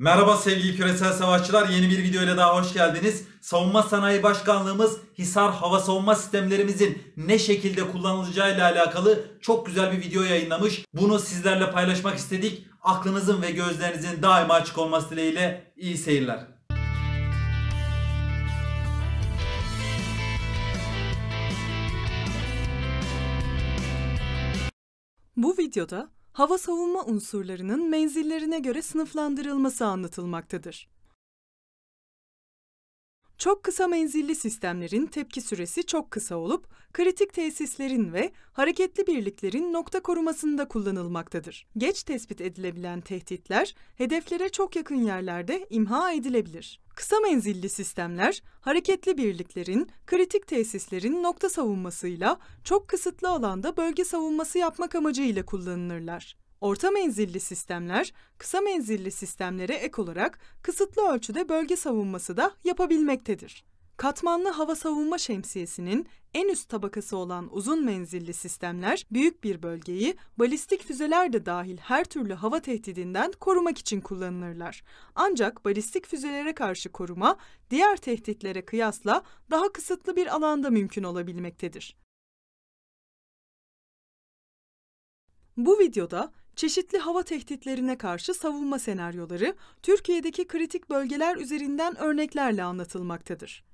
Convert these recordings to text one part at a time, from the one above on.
Merhaba sevgili küresel savaşçılar. Yeni bir video ile daha hoş geldiniz. Savunma Sanayi Başkanlığımız Hisar hava savunma sistemlerimizin ne şekilde kullanılacağı ile alakalı çok güzel bir video yayınlamış. Bunu sizlerle paylaşmak istedik. Aklınızın ve gözlerinizin daima açık olması dileğiyle iyi seyirler. Bu videoda hava savunma unsurlarının menzillerine göre sınıflandırılması anlatılmaktadır. Çok kısa menzilli sistemlerin tepki süresi çok kısa olup, kritik tesislerin ve hareketli birliklerin nokta korumasında kullanılmaktadır. Geç tespit edilebilen tehditler, hedeflere çok yakın yerlerde imha edilebilir. Kısa menzilli sistemler, hareketli birliklerin, kritik tesislerin nokta savunmasıyla çok kısıtlı alanda bölge savunması yapmak amacıyla kullanılırlar. Orta menzilli sistemler, kısa menzilli sistemlere ek olarak kısıtlı ölçüde bölge savunması da yapabilmektedir. Katmanlı hava savunma şemsiyesinin en üst tabakası olan uzun menzilli sistemler, büyük bir bölgeyi balistik füzeler de dahil her türlü hava tehdidinden korumak için kullanılırlar. Ancak balistik füzelere karşı koruma, diğer tehditlere kıyasla daha kısıtlı bir alanda mümkün olabilmektedir. Bu videoda çeşitli hava tehditlerine karşı savunma senaryoları Türkiye'deki kritik bölgeler üzerinden örneklerle anlatılmaktadır.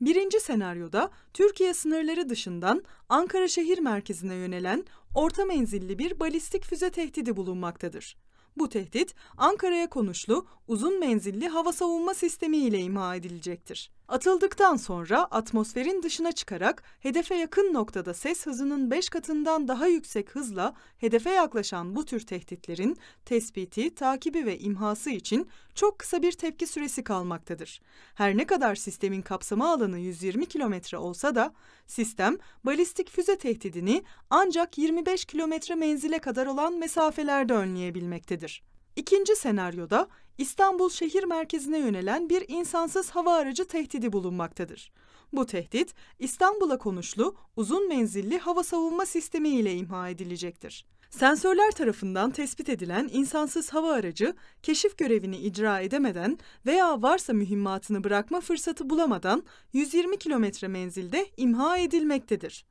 Birinci senaryoda Türkiye sınırları dışından Ankara şehir merkezine yönelen orta menzilli bir balistik füze tehdidi bulunmaktadır. Bu tehdit Ankara'ya konuşlu uzun menzilli hava savunma sistemi ile imha edilecektir. Atıldıktan sonra atmosferin dışına çıkarak hedefe yakın noktada ses hızının 5 katından daha yüksek hızla hedefe yaklaşan bu tür tehditlerin tespiti, takibi ve imhası için çok kısa bir tepki süresi kalmaktadır. Her ne kadar sistemin kapsama alanı 120 kilometre olsa da sistem balistik füze tehdidini ancak 25 kilometre menzile kadar olan mesafelerde önleyebilmektedir. İkinci senaryoda İstanbul şehir merkezine yönelen bir insansız hava aracı tehdidi bulunmaktadır. Bu tehdit İstanbul'a konuşlu uzun menzilli hava savunma sistemi ile imha edilecektir. Sensörler tarafından tespit edilen insansız hava aracı keşif görevini icra edemeden veya varsa mühimmatını bırakma fırsatı bulamadan 120 kilometre menzilde imha edilmektedir.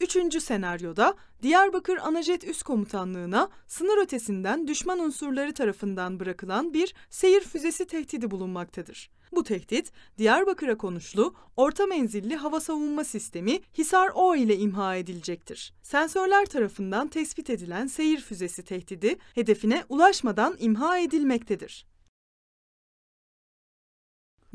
Üçüncü senaryoda Diyarbakır Anajet Üst Komutanlığı'na sınır ötesinden düşman unsurları tarafından bırakılan bir seyir füzesi tehdidi bulunmaktadır. Bu tehdit Diyarbakır'a konuşlu orta menzilli hava savunma sistemi Hisar O ile imha edilecektir. Sensörler tarafından tespit edilen seyir füzesi tehdidi hedefine ulaşmadan imha edilmektedir.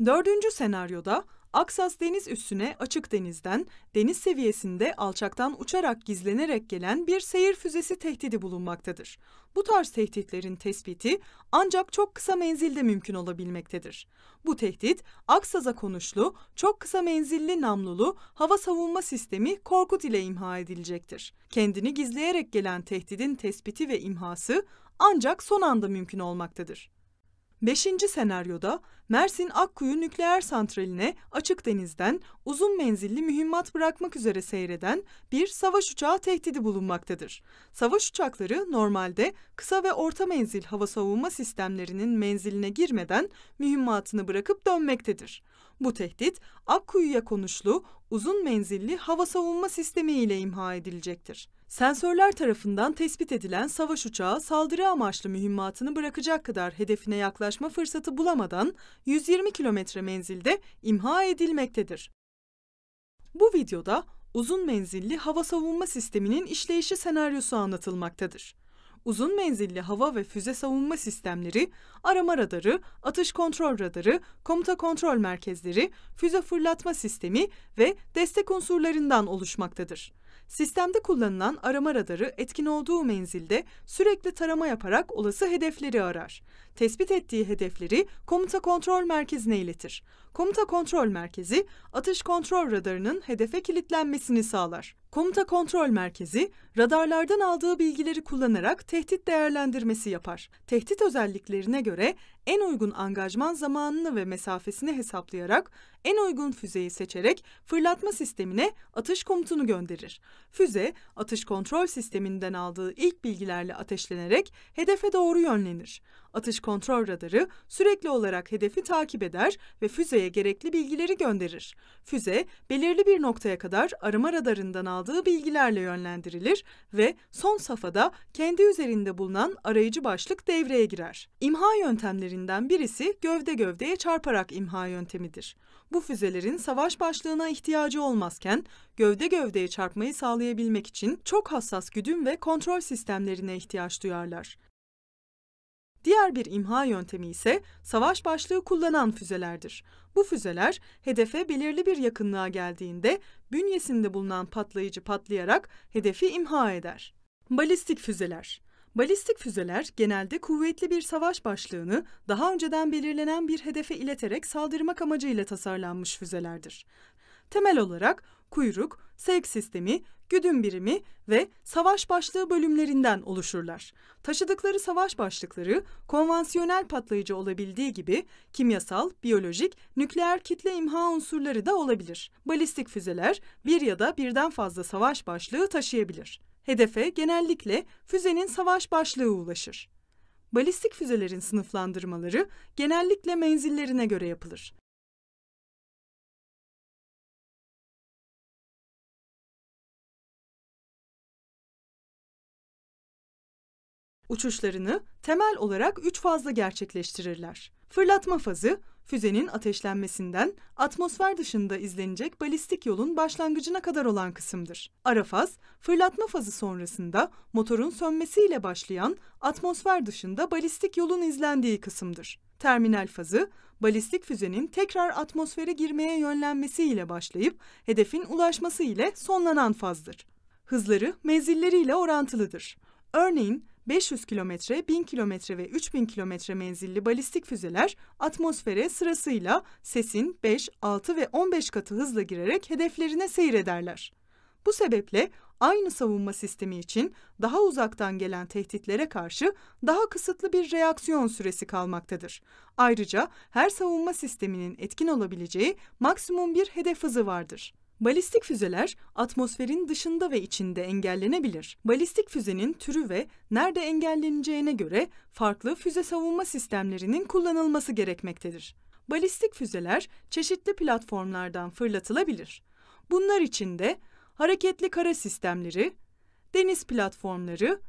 Dördüncü senaryoda Aksas deniz üssüne açık denizden, deniz seviyesinde alçaktan uçarak gizlenerek gelen bir seyir füzesi tehdidi bulunmaktadır. Bu tarz tehditlerin tespiti ancak çok kısa menzilde mümkün olabilmektedir. Bu tehdit Aksaz'a konuşlu, çok kısa menzilli namlulu hava savunma sistemi Korkut ile imha edilecektir. Kendini gizleyerek gelen tehdidin tespiti ve imhası ancak son anda mümkün olmaktadır. Beşinci senaryoda Mersin Akkuyu nükleer santraline açık denizden uzun menzilli mühimmat bırakmak üzere seyreden bir savaş uçağı tehdidi bulunmaktadır. Savaş uçakları normalde kısa ve orta menzil hava savunma sistemlerinin menziline girmeden mühimmatını bırakıp dönmektedir. Bu tehdit Akkuyu'ya konuşlu uzun menzilli hava savunma sistemi ile imha edilecektir. Sensörler tarafından tespit edilen savaş uçağı saldırı amaçlı mühimmatını bırakacak kadar hedefine yaklaşma fırsatı bulamadan 120 kilometre menzilde imha edilmektedir. Bu videoda uzun menzilli hava savunma sisteminin işleyişi senaryosu anlatılmaktadır. Uzun menzilli hava ve füze savunma sistemleri, arama radarı, atış kontrol radarı, komuta kontrol merkezleri, füze fırlatma sistemi ve destek unsurlarından oluşmaktadır. Sistemde kullanılan arama radarı etkin olduğu menzilde sürekli tarama yaparak olası hedefleri arar. Tespit ettiği hedefleri komuta kontrol merkezine iletir. Komuta kontrol merkezi atış kontrol radarının hedefe kilitlenmesini sağlar. Komuta Kontrol Merkezi, radarlardan aldığı bilgileri kullanarak tehdit değerlendirmesi yapar. Tehdit özelliklerine göre en uygun angajman zamanını ve mesafesini hesaplayarak en uygun füzeyi seçerek fırlatma sistemine atış komutunu gönderir. Füze, atış kontrol sisteminden aldığı ilk bilgilerle ateşlenerek hedefe doğru yönlenir. Atış kontrol radarı sürekli olarak hedefi takip eder ve füzeye gerekli bilgileri gönderir. Füze belirli bir noktaya kadar arama radarından aldığı bilgilerle yönlendirilir ve son safhada kendi üzerinde bulunan arayıcı başlık devreye girer. İmha yöntemlerinden birisi gövde gövdeye çarparak imha yöntemidir. Bu füzelerin savaş başlığına ihtiyacı olmazken gövde gövdeye çarpmayı sağlayabilmek için çok hassas güdüm ve kontrol sistemlerine ihtiyaç duyarlar. Diğer bir imha yöntemi ise savaş başlığı kullanan füzelerdir. Bu füzeler hedefe belirli bir yakınlığa geldiğinde bünyesinde bulunan patlayıcı patlayarak hedefi imha eder. Balistik füzeler Balistik füzeler genelde kuvvetli bir savaş başlığını daha önceden belirlenen bir hedefe ileterek saldırmak amacıyla tasarlanmış füzelerdir. Temel olarak kuyruk, sevk sistemi güdüm birimi ve savaş başlığı bölümlerinden oluşurlar. Taşıdıkları savaş başlıkları konvansiyonel patlayıcı olabildiği gibi kimyasal, biyolojik, nükleer kitle imha unsurları da olabilir. Balistik füzeler bir ya da birden fazla savaş başlığı taşıyabilir. Hedefe genellikle füzenin savaş başlığı ulaşır. Balistik füzelerin sınıflandırmaları genellikle menzillerine göre yapılır. Uçuşlarını temel olarak üç fazla gerçekleştirirler. Fırlatma fazı, füzenin ateşlenmesinden atmosfer dışında izlenecek balistik yolun başlangıcına kadar olan kısımdır. Ara faz, fırlatma fazı sonrasında motorun sönmesiyle başlayan atmosfer dışında balistik yolun izlendiği kısımdır. Terminal fazı, balistik füzenin tekrar atmosfere girmeye yönlenmesiyle başlayıp hedefin ulaşması ile sonlanan fazdır. Hızları menzilleriyle orantılıdır. Örneğin 500 kilometre, 1000 kilometre ve 3000 kilometre menzilli balistik füzeler atmosfere sırasıyla sesin 5, 6 ve 15 katı hızla girerek hedeflerine seyrederler. Bu sebeple aynı savunma sistemi için daha uzaktan gelen tehditlere karşı daha kısıtlı bir reaksiyon süresi kalmaktadır. Ayrıca her savunma sisteminin etkin olabileceği maksimum bir hedef hızı vardır. Balistik füzeler atmosferin dışında ve içinde engellenebilir. Balistik füzenin türü ve nerede engelleneceğine göre farklı füze savunma sistemlerinin kullanılması gerekmektedir. Balistik füzeler çeşitli platformlardan fırlatılabilir. Bunlar içinde hareketli kara sistemleri, deniz platformları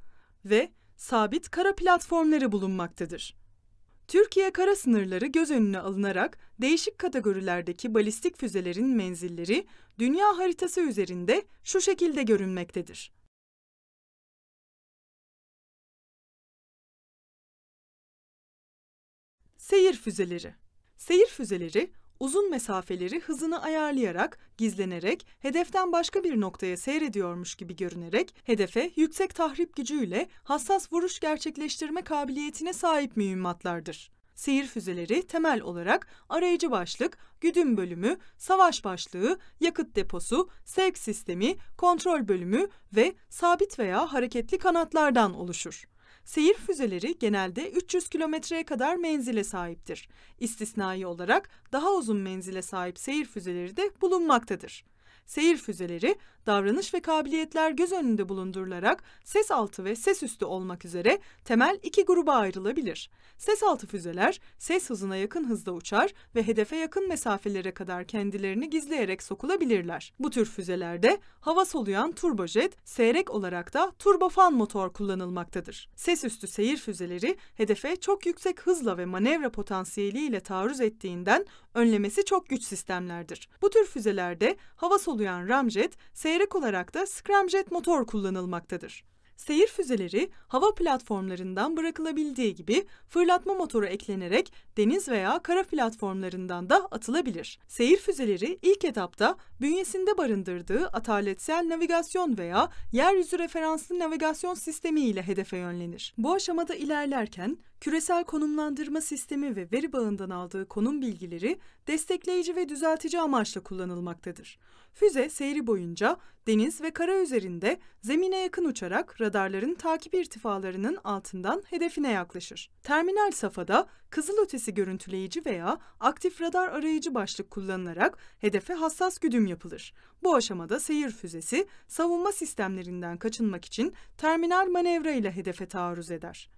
ve sabit kara platformları bulunmaktadır. Türkiye kara sınırları göz önüne alınarak değişik kategorilerdeki balistik füzelerin menzilleri dünya haritası üzerinde şu şekilde görünmektedir. Seyir füzeleri Seyir füzeleri, uzun mesafeleri hızını ayarlayarak, gizlenerek, hedeften başka bir noktaya seyrediyormuş gibi görünerek, hedefe yüksek tahrip gücüyle hassas vuruş gerçekleştirme kabiliyetine sahip mühimmatlardır. Seyir füzeleri temel olarak arayıcı başlık, güdüm bölümü, savaş başlığı, yakıt deposu, sevk sistemi, kontrol bölümü ve sabit veya hareketli kanatlardan oluşur. Seyir füzeleri genelde 300 kilometreye kadar menzile sahiptir. İstisnai olarak daha uzun menzile sahip seyir füzeleri de bulunmaktadır. Seyir füzeleri, davranış ve kabiliyetler göz önünde bulundurularak ses altı ve ses üstü olmak üzere temel iki gruba ayrılabilir. Ses altı füzeler ses hızına yakın hızda uçar ve hedefe yakın mesafelere kadar kendilerini gizleyerek sokulabilirler. Bu tür füzelerde hava soluyan turbojet, seyrek olarak da turbofan motor kullanılmaktadır. Ses üstü seyir füzeleri hedefe çok yüksek hızla ve manevra potansiyeliyle taarruz ettiğinden önlemesi çok güç sistemlerdir. Bu tür füzelerde hava soluyan ramjet, seyrek olarak da scramjet motor kullanılmaktadır. Seyir füzeleri hava platformlarından bırakılabildiği gibi fırlatma motoru eklenerek deniz veya kara platformlarından da atılabilir. Seyir füzeleri ilk etapta bünyesinde barındırdığı ataletsel navigasyon veya yeryüzü referanslı navigasyon sistemi ile hedefe yönlenir. Bu aşamada ilerlerken küresel konumlandırma sistemi ve veri bağından aldığı konum bilgileri destekleyici ve düzeltici amaçla kullanılmaktadır. Füze seyri boyunca deniz ve kara üzerinde zemine yakın uçarak radarların takip irtifalarının altından hedefine yaklaşır. Terminal safhada kızılötesi görüntüleyici veya aktif radar arayıcı başlık kullanılarak hedefe hassas güdüm yapılır. Bu aşamada seyir füzesi savunma sistemlerinden kaçınmak için terminal manevra ile hedefe taarruz eder.